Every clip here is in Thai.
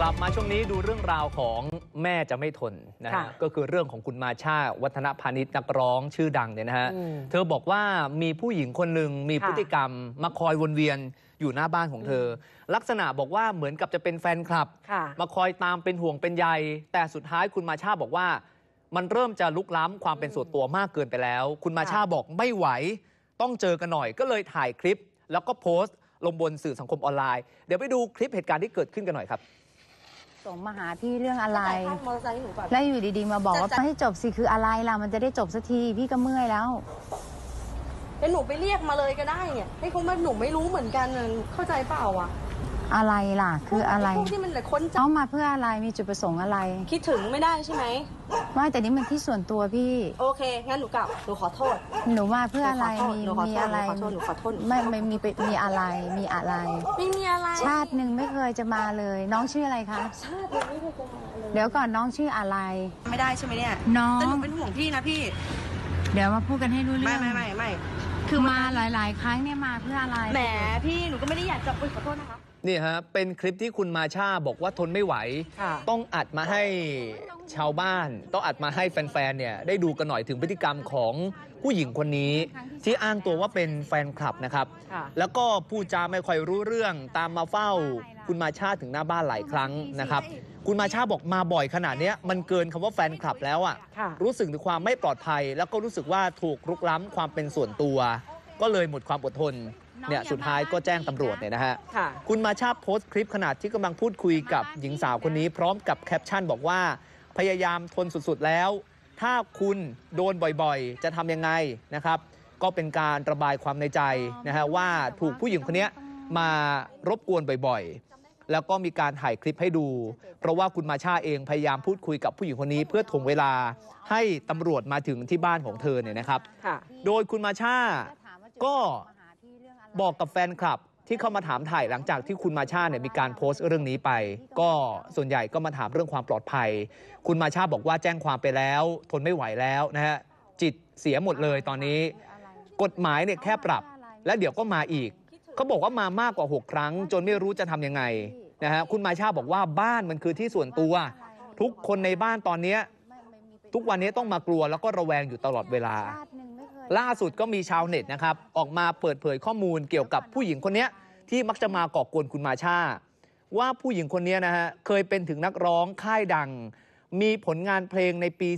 กลับมาช่วงนี้ดูเรื่องราวของแม่จะไม่ทนนะฮะก็คือเรื่องของคุณมาชาวัฒนพาณิชย์นักร้องชื่อดังเนี่ยนะฮะเธอบอกว่ามีผู้หญิงคนหนึ่งมีพฤติกรรม มาคอยวนเวียนอยู่หน้าบ้านของเธอ ลักษณะบอกว่าเหมือนกับจะเป็นแฟนคลับมาคอยตามเป็นห่วงเป็นใยแต่สุดท้ายคุณมาชาบอกว่า มันเริ่มจะลุกล้ำความเป็นส่วนตัวมากเกินไปแล้ว คุณมาชาบอกไม่ไหว ต้องเจอกันหน่อยก็เลยถ่ายคลิป แล้วก็โพสต์ ลงบนสื่อสังคมออนไลน์เดี๋ยวไปดูคลิปเหตุการณ์ที่เกิดขึ้นกันหน่อยครับส่งมาหาพี่เรื่องอะไรแล้วอยู่ดีๆ มาบอกว่าไให้จบสิ คืออะไรล่ะ มันจะได้จบสักทีพี่ก็เมื่อยแล้วให้หนูไปเรียกมาเลยก็ได้เนี่ย ให้เขามาหนูไม่รู้เหมือนกันเข้าใจเปล่าอ่ะอะไรล่ะคืออะไรที่มันเลยค้นจัเอามาเพื่ออะไรมีจุดประสงค์อะไร คิดถึงไม่ได้ใช่ไหมไม่แต่นี้มันที่ส่วนตัวพี่ โอเคงั้นหนูกลับหนูขอโทษ หนูมาเพื่ออะไรมีอมีอะไรหนูขอโทษไม่ไม่มีมีอะไร มีอะไรไม่มีอะไร ชาติหนึ่งไม่เคยจะมาเลย น้องชื่ออะไรคะชาติหนึ่งไม่เคยจะมาเลยเดี๋ยวก่อนน้องชื่ออะไร ไม่ได้ใช่ไหมเนี่ยน้องเป็นห่วงพี่นะพี่ เดี๋ยวมาพูดกันให้รู้เรื่ไม่องไม่ไม่ไม่คือมาหลายๆ ครั้งเนี่ยมาเพื่ออะไรแหมพี่หนูก็ไม่ได้อยากจะขอโทษนะคะนี่ฮะเป็นคลิปที่คุณมาชาบอกว่าทนไม่ไหว ต้องอัดมาให้ชาวบ้าน ต้องอัดมาให้แฟนๆเนี่ยได้ดูกันหน่อยถึงพฤติกรรมของผู้หญิงคนนี้ ที่อ้างตัวว่าเป็นแฟนคลับนะครับ แล้วก็พูดจาไม่ค่อยรู้เรื่องตามมาเฝ้า คุณมาชาถึงหน้าบ้านหลายครั้งนะครับคุณมาชาบอกมาบ่อยขนาดนี้มันเกินคำว่าแฟนคลับแล้วอ่ะรู้สึกถึงความไม่ปลอดภัย แล้วก็รู้สึกว่าถูกรุกล้ำความเป็นส่วนตัว ก็เลยหมดความอดทนเนี่ยสุดท้ายก็แจ้งตำรวจเนี่ยนะฮะคุณมาชาโพสต์คลิปขนาดที่กำลังพูดคุยกับหญิงสาวคนนี้พร้อมกับแคปชั่น บอกว่า พยายามทนสุดๆแล้ว ถ้าคุณโดนบ่อยๆ จะทำยังไงนะครับก็เป็นการระบายความในใจนะฮะว่าถูกผู้หญิงคนนี้มารบกวนบ่อยๆ แล้วก็มีการถ่ายคลิปให้ดู เพราะว่าคุณมาชาเองพยายามพูดคุยกับผู้หญิงคนนี้ เพื่อถ่วงเวลาให้ตำรวจมาถึงที่บ้านของเธอเนี่ยนะครับโดยคุณมาชาก็บอกกับแฟนคลับที่เข้ามาถามถ่ายหลังจากที่คุณมาชาเนี่ยมีการโพสต์เรื่องนี้ไป ก็ส่วนใหญ่ก็มาถามเรื่องความปลอดภัย คุณมาชาบอกว่าแจ้งความไปแล้ว ทนไม่ไหวแล้วนะฮะจิตเสียหมดเลยตอนนี้ กฎหมายเนี่ยแค่ปรับ และเดี๋ยวก็มาอีกเขาบอกว่ามามากกว่า 6 ครั้ง จนไม่รู้จะทํำยังไงนะฮะคุณมาชาบอกว่าบ้านมันคือที่ส่วนตัว ทุกคนในบ้านตอนนี้ทุกวันนี้ต้องมากลัว แล้วก็ระแวงอยู่ตลอดเวลาล่าสุดก็มีชาวเน็ตนะครับออกมาเปิดเผยข้อมูลเกี่ยวกับผู้หญิงคนนี้ที่มักจะมาก่อกวนคุณมาชาว่าผู้หญิงคนนี้นะฮะเคยเป็นถึงนักร้องค่ายดัง มีผลงานเพลงในปี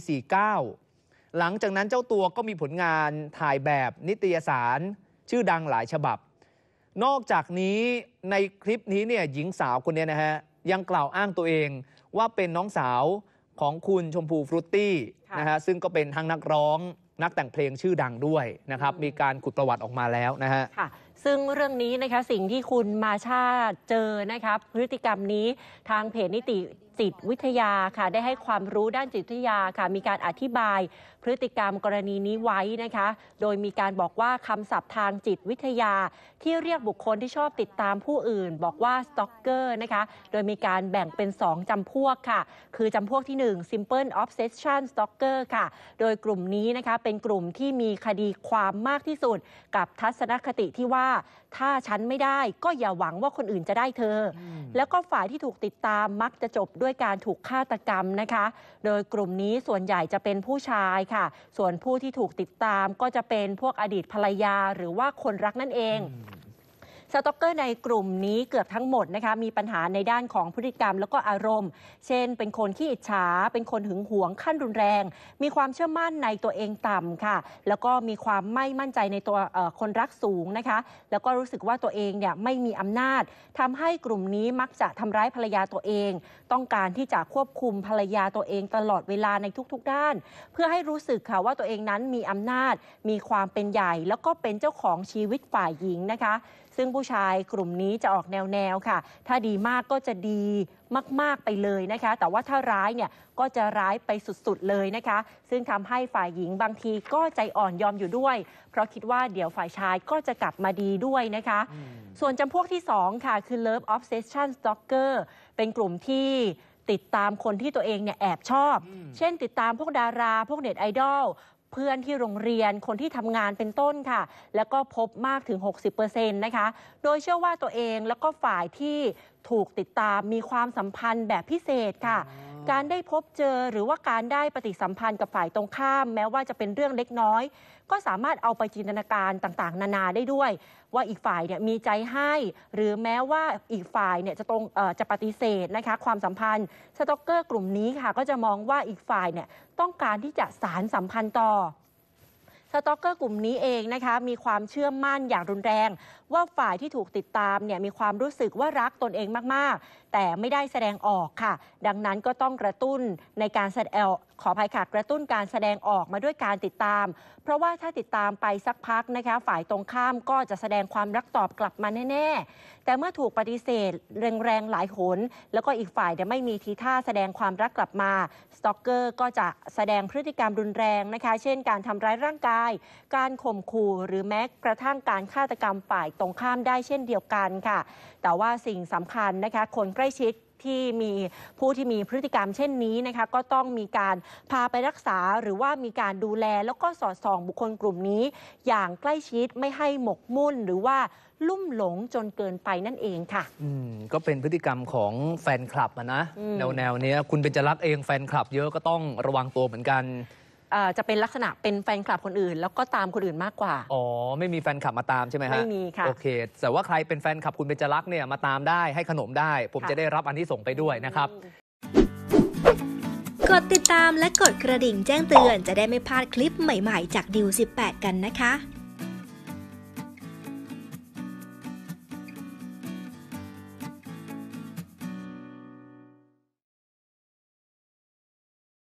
49 หลังจากนั้นเจ้าตัวก็มีผลงานถ่ายแบบนิตยสารชื่อดังหลายฉบับ นอกจากนี้ในคลิปนี้เนี่ยหญิงสาวคนนี้นะฮะยังกล่าวอ้างตัวเองว่าเป็นน้องสาวของคุณชมพูฟรุตตี้นะฮะซึ่งก็เป็นทั้งนักร้องนักแต่งเพลงชื่อดังด้วยนะครับ มีการขุดประวัติออกมาแล้วนะฮะค่ะซึ่งเรื่องนี้นะคะสิ่งที่คุณมาชาเจอนะคะพฤติกรรมนี้ทางเพจนิติจิตวิทยาค่ะได้ให้ความรู้ด้านจิตวิทยาค่ะ มีการอธิบายพฤติกรรมกรณีนี้ไว้นะคะ โดยมีการบอกว่าคำศัพท์ทางจิตวิทยา ที่เรียกบุคคลที่ชอบติดตามผู้อื่น บอกว่าสต็อกเกอร์นะคะโดยมีการแบ่งเป็น2จำพวกค่ะ คือจำพวกที่ 1 simple obsession stalker ค่ะ โดยกลุ่มนี้นะคะเป็นกลุ่มที่มีคดีความมากที่สุดกับทัศนคติที่ว่า ถ้าฉันไม่ได้ก็อย่าหวังว่าคนอื่นจะได้เธอ แล้วก็ฝ่ายที่ถูกติดตามมักจะจบด้วยด้วยการถูกฆาตกรรมนะคะ โดยกลุ่มนี้ส่วนใหญ่จะเป็นผู้ชายค่ะ ส่วนผู้ที่ถูกติดตามก็จะเป็นพวกอดีตภรรยาหรือว่าคนรักนั่นเองสต็อกเกอร์ในกลุ่มนี้เกือบทั้งหมดนะคะมีปัญหาในด้านของพฤติกรรมแล้วก็อารมณ์ เช่น เป็นคนขี้อิจฉา เป็นคนหึงหวง ขั้นรุนแรง มีความเชื่อมั่นในตัวเองต่ำค่ะ แล้วก็มีความไม่มั่นใจในตัวคนรักสูงนะคะ แล้วก็รู้สึกว่าตัวเองเนี่ยไม่มีอำนาจ ทำให้กลุ่มนี้มักจะทำร้ายภรรยาตัวเอง ต้องการที่จะควบคุมภรรยาตัวเองตลอดเวลาในทุกๆ ด้าน เพื่อให้รู้สึกค่ะว่าตัวเองนั้นมีอำนาจ มีความเป็นใหญ่ แล้วก็เป็นเจ้าของชีวิตฝ่ายหญิงนะคะซึ่งผู้ชายกลุ่มนี้จะออกแนว ๆ ค่ะ ถ้าดีมากก็จะดีมากๆไปเลยนะคะ แต่ว่าถ้าร้ายเนี่ยก็จะร้ายไปสุด ๆ เลยนะคะ ซึ่งทำให้ฝ่ายหญิงบางทีก็ใจอ่อนยอมอยู่ด้วย เพราะคิดว่าเดี๋ยวฝ่ายชายก็จะกลับมาดีด้วยนะคะ ส่วนจำพวกที่2ค่ะ คือ Love Obsession Stalker เป็นกลุ่มที่ติดตามคนที่ตัวเองเนี่ยแอบชอบ เช่นติดตามพวกดารา พวกเน็ตไอดอลเพื่อนที่โรงเรียน คนที่ทำงานเป็นต้นค่ะ แล้วก็พบมากถึง 60%นะคะ โดยเชื่อว่าตัวเองแล้วก็ฝ่ายที่ถูกติดตามมีความสัมพันธ์แบบพิเศษค่ะการได้พบเจอหรือว่าการได้ปฏิสัมพันธ์กับฝ่ายตรงข้าม แม้ว่าจะเป็นเรื่องเล็กน้อย ก็สามารถเอาไปจินตนาการต่างๆ นานาได้ด้วย ว่าอีกฝ่ายเนี่ยมีใจให้ หรือแม้ว่าอีกฝ่ายเนี่ยจะตรงจะปฏิเสธนะคะความสัมพันธ์สต็อกเกอร์กลุ่มนี้ค่ะก็จะมองว่าอีกฝ่ายเนี่ยต้องการที่จะสารสัมพันธ์ต่อต็อกเกอร์กลุ่มนี้เองนะคะมีความเชื่อมั่นอย่างรุนแรง ว่าฝ่ายที่ถูกติดตามเนี่ยมีความรู้สึกว่ารักตนเองมาก ๆ แต่ไม่ได้แสดงออกค่ะ ดังนั้นก็ต้องกระตุ้นในการแสดงขออภัยค่ะกระตุ้นการแสดงออกมาด้วยการติดตามเพราะว่าถ้าติดตามไปสักพักนะคะ ฝ่ายตรงข้ามก็จะแสดงความรักตอบกลับมาแน่ ๆ แต่เมื่อถูกปฏิเสธแรงๆหลายโหนแล้วก็อีกฝ่ายไม่มีทีท่าแสดงความรักกลับมาสตอกเกอร์ก็จะแสดงพฤติกรรมรุนแรงนะคะ เช่นการทำร้ายร่างกาย การข่มขู่ หรือแม้กระทั่งการฆาตกรรมฝ่ายตรงข้ามได้เช่นเดียวกันค่ะ แต่ว่าสิ่งสำคัญนะคะ คนใกล้ชิดที่มีผู้ที่มีพฤติกรรมเช่นนี้นะคะก็ต้องมีการพาไปรักษาหรือว่ามีการดูแลแล้วก็สอดส่องบุคคลกลุ่มนี้ อย่างใกล้ชิดไม่ให้หมกมุ่น หรือว่าลุ่มหลงจนเกินไปนั่นเองค่ะ อืม ก็เป็นพฤติกรรมของแฟนคลับนะแนวแนวเนี้ย คุณเป็นจะรักเองแฟนคลับเยอะก็ต้องระวังตัวเหมือนกันจะเป็นลักษณะเป็นแฟนคลับคนอื่น แล้วก็ตามคนอื่นมากกว่า อ๋อ ไม่มีแฟนคลับมาตามใช่ไหมฮะ ไม่มีค่ะ โอเค แต่ว่าใครเป็นแฟนคลับคุณเบญจรักษ์เนี่ยมาตามได้ให้ขนมได้ ผมจะได้รับอันที่ส่งไปด้วยนะครับ กดติดตามและกดกระดิ่งแจ้งเตือน จะได้ไม่พลาดคลิปใหม่ๆ จากดิว18 กันนะคะ